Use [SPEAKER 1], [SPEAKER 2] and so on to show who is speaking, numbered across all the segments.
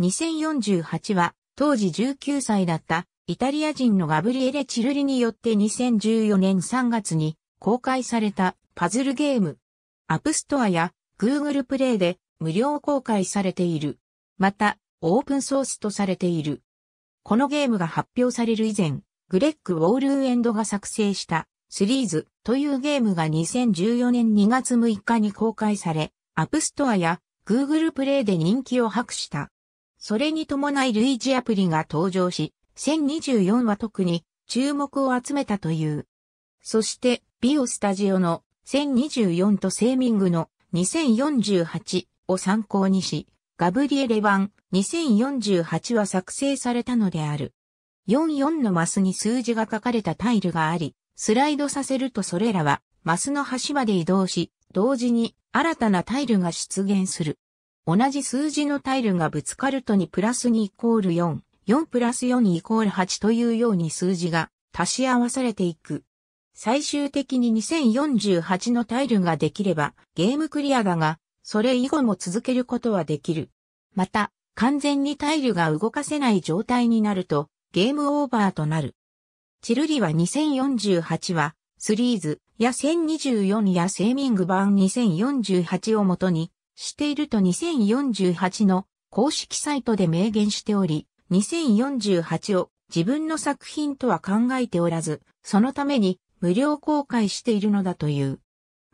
[SPEAKER 1] 2048は、当時19歳だったイタリア人のガブリエレ・チルリによって2014年3月に公開されたパズルゲーム。アップストアや Google プレイで無料公開されている。また、オープンソースとされている。このゲームが発表される以前、グレッグ・ウォールーエンドが作成したシリーズというゲームが2014年2月6日に公開され、アップストアや Google プレイで人気を博した。それに伴い類似アプリが登場し、1024は特に注目を集めたという。そして、ビオスタジオの1024とセーミングの2048を参考にし、ガブリエレ版2048は作成されたのである。44のマスに数字が書かれたタイルがあり、スライドさせるとそれらはマスの端まで移動し、同時に新たなタイルが出現する。同じ数字のタイルがぶつかると2プラス2イコール4、4プラス4イコール8というように数字が足し合わされていく。最終的に2048のタイルができればゲームクリアだが、それ以後も続けることはできる。また、完全にタイルが動かせない状態になると、ゲームオーバーとなる。チルリは2048は、スリーズや1024やセーミング版2048をもとに、していると2048の公式サイトで明言しており、2048を自分の作品とは考えておらず、そのために無料公開しているのだという。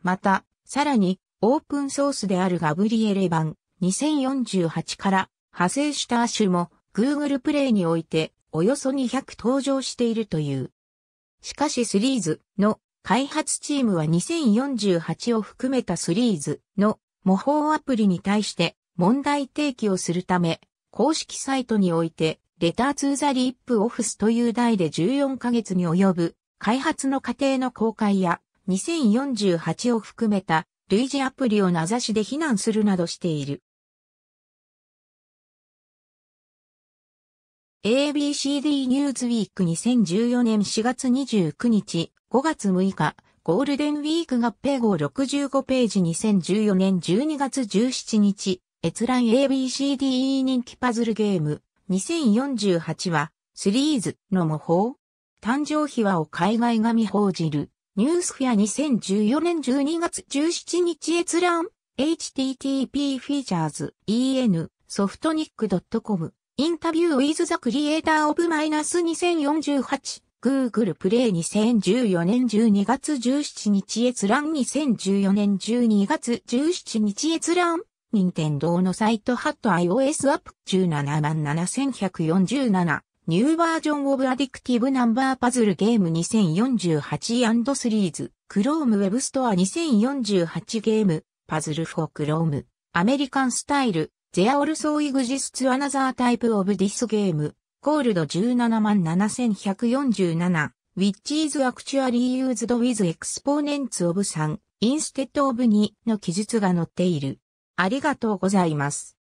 [SPEAKER 1] また、さらに、オープンソースであるガブリエレ版2048から派生したアシュも Google プレイにおいておよそ200登場しているという。しかしスリーズの開発チームは2048を含めたスリーズの模倣アプリに対して問題提起をするため、公式サイトにおいて、レターツーザリップオフスという題で14ヶ月に及ぶ開発の過程の公開や2048を含めた類似アプリを名指しで非難するなどしている。ABCD ニュースウィーク2014年4月29日5月6日ゴールデンウィーク合併号65ページ2014年12月17日、閲覧 ABCDE 人気パズルゲーム2048は、スリーズの模倣誕生秘話を海外が見報じる。ニュースフェア2014年12月17日閲覧。http フィーチャーズ en ソフトニック .com インタビュー with the creator of 2048 Google プレイ2014年12月17日閲覧2014年12月17日閲覧任天堂のサイトハット iOS アップ177,147ニューバージョンオブアディクティブナンバーパズルゲーム 2048& シリーズ Chrome Web ストア2048ゲームパズル for Chrome アメリカンスタイル There also exists another type of this game ゴールド177,147、which is actually used with exponents of 3 instead of 2の記述が載っている。ありがとうございます。